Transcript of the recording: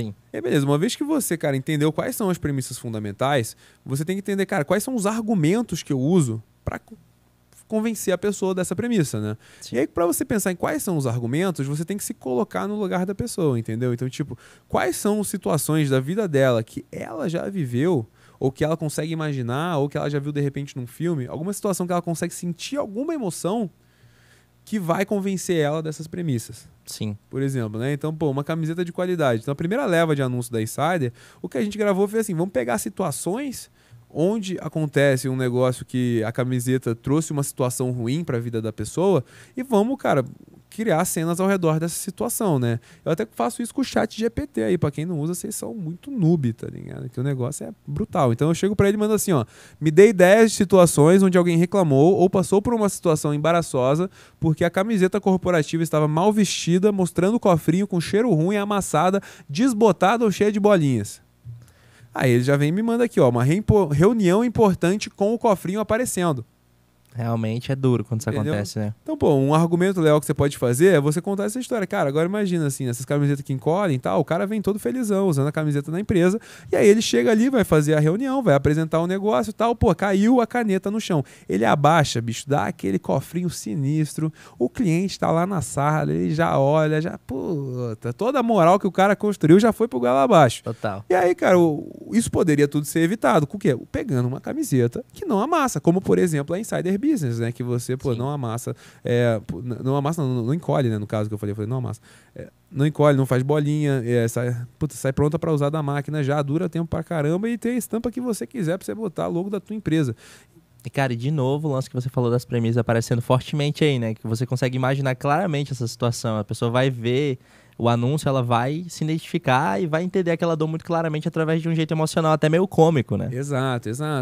Sim. É beleza, uma vez que você, cara, entendeu quais são as premissas fundamentais, você tem que entender, cara, quais são os argumentos que eu uso para convencer a pessoa dessa premissa, né? Sim. E aí, para você pensar em quais são os argumentos, você tem que se colocar no lugar da pessoa, entendeu? Então, tipo, quais são situações da vida dela que ela já viveu ou que ela consegue imaginar, ou que ela já viu de repente num filme, alguma situação que ela consegue sentir alguma emoção que vai convencer ela dessas premissas. Sim. Por exemplo, né? Então, pô, uma camiseta de qualidade. Então, a primeira leva de anúncio da Insider, o que a gente gravou foi assim: vamos pegar situações onde acontece um negócio que a camiseta trouxe uma situação ruim para a vida da pessoa e vamos, cara, criar cenas ao redor dessa situação, né? Eu até faço isso com o chat GPT aí, para quem não usa, vocês são muito noob, tá ligado? Que o negócio é brutal. Então eu chego para ele e mando assim, ó, me dê ideias de situações onde alguém reclamou ou passou por uma situação embaraçosa porque a camiseta corporativa estava mal vestida, mostrando o cofrinho com cheiro ruim, amassada, desbotada ou cheia de bolinhas. Aí ele já vem e me manda aqui, ó, uma reunião importante com o cofrinho aparecendo. Realmente é duro quando isso Entendeu? acontece, né? Então, pô, um argumento legal que você pode fazer é você contar essa história. Cara, agora imagina assim, essas camisetas que encolhem e tal, o cara vem todo felizão usando a camiseta da empresa, e aí ele chega ali, vai fazer a reunião, vai apresentar o um negócio e tal, pô, caiu a caneta no chão. Ele abaixa, bicho, dá aquele cofrinho sinistro, o cliente tá lá na sala, ele já olha, já, puta, toda a moral que o cara construiu já foi pro galo abaixo. Total. E aí, cara, isso poderia tudo ser evitado, com o quê? Pegando uma camiseta que não amassa, como por exemplo a Insider Business, né? Que você, pô, Sim. não amassa. É, não amassa, não, não, encolhe, né? No caso que eu falei, eu falei, não amassa. É, não encolhe, não faz bolinha, é, sai, puta, sai pronta para usar da máquina já, dura tempo pra caramba e tem a estampa que você quiser pra você botar logo da tua empresa. E, cara, de novo, o lance que você falou das premissas aparecendo fortemente aí, né? Que você consegue imaginar claramente essa situação. A pessoa vai ver o anúncio, ela vai se identificar e vai entender aquela dor muito claramente através de um jeito emocional, até meio cômico, né? Exato, exato.